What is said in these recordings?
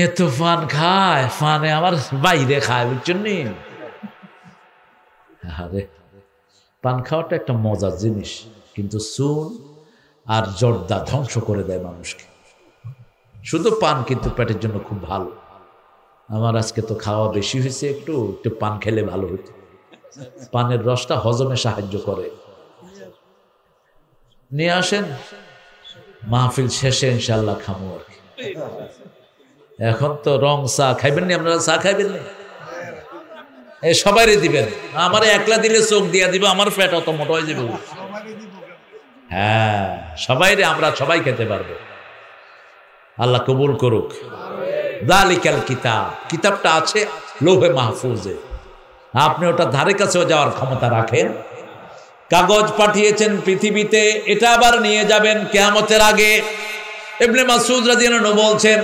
এ তো ফান খায় ফানে আমার বাইরে খায় বুঝছেন নি আরে পান খাওয়াটা একটা মজার জিনিস কিন্তু সুন আর জর্দা ধ্বংস করে দেয় মানুষকে শুধু পান কিন্তু পেটের জন্য খুব ভালো আমার আজকে তো খাওয়া বেশি হয়েছে একটু একটু পান খেলে ভালো হতো পানের রসটা হজমে সাহায্য করে নিয়ে আসেন মাহফিল শেষে ইনশাল্লাহ খামো আর কি এখন তো রং চা খাইবেন নি আপনারা চা খাইবেন নি সবাইরে দিবেন আমার একলা দিলে চোখ দিয়া দিব আমার ফ্যাট অত মোটা হয়ে যাবে হ্যাঁ সবাইরে আমরা সবাই খেতে পারবো আল্লাহ কবুল করুক দালিকাল কিতাব কিতাবটা আছে লোভে মাহফুজে আপনি ওটা ধারে কাছেও যাওয়ার ক্ষমতা রাখেন কাগজ পাঠিয়েছেন পৃথিবীতে এটা আবার নিয়ে যাবেন কেয়ামতের আগে এমনি মাসুদ রাজিয়ানো বলছেন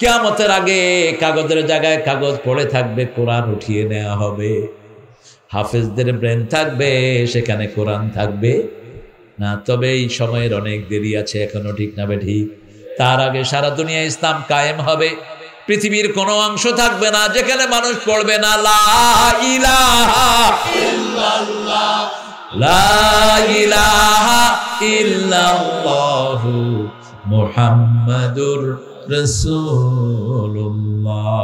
কেয়ামতের আগে কাগজের জায়গায় কাগজ পড়ে থাকবে কোরআন উঠিয়ে নেওয়া হবে হাফেজদের ব্রেন থাকবে সেখানে কোরআন থাকবে না তবে এই সময়ের অনেক দেরি আছে এখনো ঠিক না ঠিক তার আগে সারা দুনিয়া ইসলাম কায়েম হবে পৃথিবীর কোনো অংশ থাকবে না যেখানে মানুষ পড়বে না লা ইলাহা লা ইলাহা মোহাম্মদুর রসুল্লাহ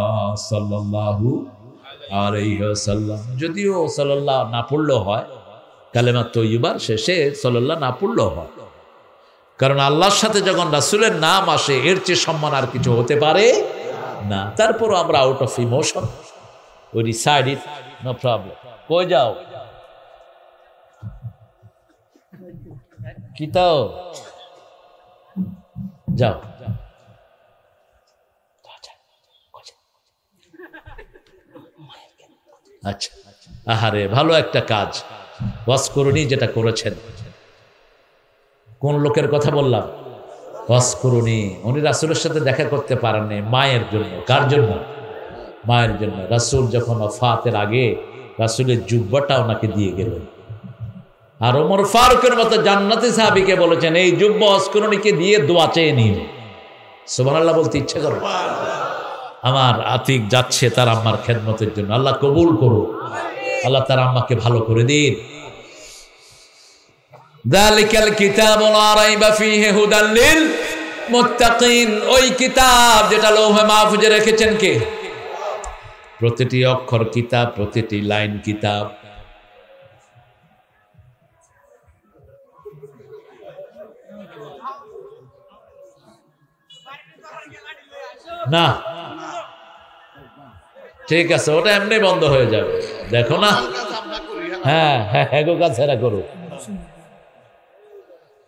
সাল্লাহু আলহ্লাম যদিও সাল্লাল্লাহ না পড়লেও হয় কালেমা ইবার শেষে সাল্লাহ না পড়লেও হয় কারণ আল্লাহর সাথে যখন রাসুলের নাম আসে এর চেয়ে সম্মান আর কিছু হতে পারে না তারপরও আমরা আউট অফ ইমোশন ওই কি ইট নো প্রবলেম কই যাও কিতাও যাও আচ্ছা আহারে ভালো একটা কাজ করুনি যেটা করেছেন কোন লোকের কথা বললাম করুনি উনি রাসুলের সাথে দেখা করতে পারেননি মায়ের জন্য কার জন্য মায়ের জন্য রাসুল যখন অফাতের আগে রাসুলের জুব্বাটা ওনাকে দিয়ে গেলেন আর ওমর ফারুকের মতো জান্নাতি সাহাবিকে বলেছেন এই যুব্য অস্করণীকে দিয়ে দোয়া চেয়ে নিন সুমান আল্লাহ বলতে ইচ্ছে করো আমার আতিক যাচ্ছে তার আম্মার খেদমতের জন্য আল্লাহ কবুল করো আল্লাহ তার আম্মাকে ভালো করে দিন কিতাব ওই কিতাব যেটা মাহফুজে রেখেছেন কে প্রতিটি অক্ষর কিতাব প্রতিটি লাইন কিতাব না ঠিক আছে ওটা এমনি বন্ধ হয়ে যাবে দেখো না হ্যাঁ হ্যাঁ, হ্যাঁ, হ্যাঁ কাছেরা করুক